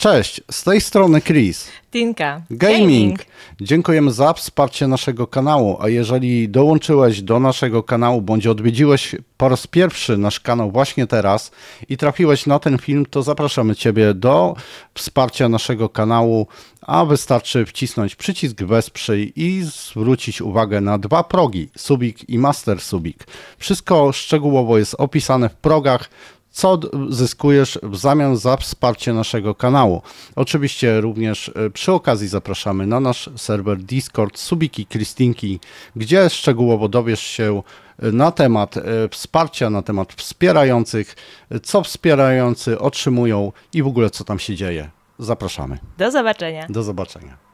Cześć, z tej strony Chris. Tinka. Gaming. Gaming. Dziękujemy za wsparcie naszego kanału, a jeżeli dołączyłeś do naszego kanału bądź odwiedziłeś po raz pierwszy nasz kanał właśnie teraz i trafiłeś na ten film, to zapraszamy Ciebie do wsparcia naszego kanału, a wystarczy wcisnąć przycisk wesprzyj i zwrócić uwagę na dwa progi, subik i master subik. Wszystko szczegółowo jest opisane w progach, co zyskujesz w zamian za wsparcie naszego kanału. Oczywiście również e, przy okazji zapraszamy na nasz serwer Discord Subiki Kristinki, gdzie szczegółowo dowiesz się e, na temat e, wsparcia, na temat wspierających, co wspierający otrzymują i w ogóle co tam się dzieje. Zapraszamy. Do zobaczenia. Do zobaczenia.